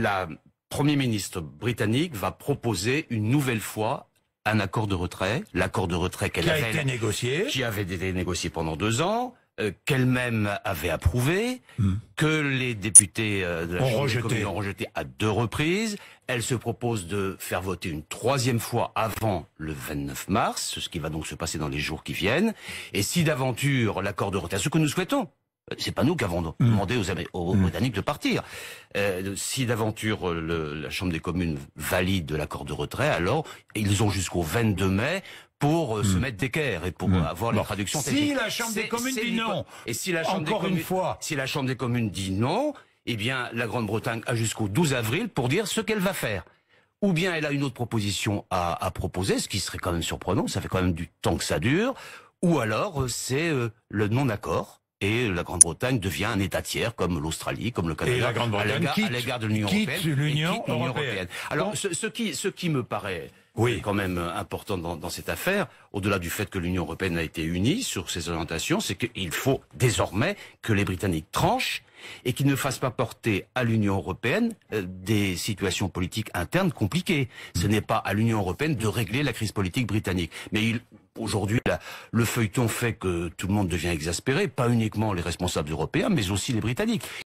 la Premier ministre britannique va proposer une nouvelle fois un accord de retrait, l'accord de retrait qu'elle avait été négocié, qui avait été négocié pendant deux ans, euh, qu'elle-même avait approuvé, hmm. que les députés euh, de la ont ont rejeté à deux reprises. Elle se propose de faire voter une troisième fois avant le 29 mars, ce qui va donc se passer dans les jours qui viennent. Et si d'aventure l'accord de retrait, ce que nous souhaitons, euh, c'est pas nous qui avons mm. demandé aux, mm. Britanniques de partir. Euh, si d'aventure la Chambre des communes valide l'accord de retrait, alors ils ont jusqu'au 22 mai pour euh, se mm. mettre d'équerre et pour avoir leur traduction si la Chambre des communes dit non, et si la Chambre des fois, si la Chambre des communes dit non, eh bien la Grande-Bretagne a jusqu'au 12 avril pour dire ce qu'elle va faire. Ou bien elle a une autre proposition à, proposer, ce qui serait quand même surprenant, ça fait quand même du temps que ça dure. Ou alors c'est le non-accord et la Grande-Bretagne devient un État tiers comme l'Australie, comme le Canada, et la Grande-Bretagne à l'égard de l'Union européenne, européenne. Alors, ce, qui, ce qui me paraît euh, quand même euh, important dans, cette affaire, au-delà du fait que l'Union européenne a été unie sur ses orientations, c'est qu'il faut désormais que les Britanniques tranchent et qu'ils ne fassent pas porter à l'Union européenne euh, des situations politiques internes compliquées. Ce mm. n'est pas à l'Union européenne de régler la crise politique britannique. Mais il, aujourd'hui, le feuilleton fait que tout le monde devient exaspéré, pas uniquement les responsables européens, mais aussi les Britanniques.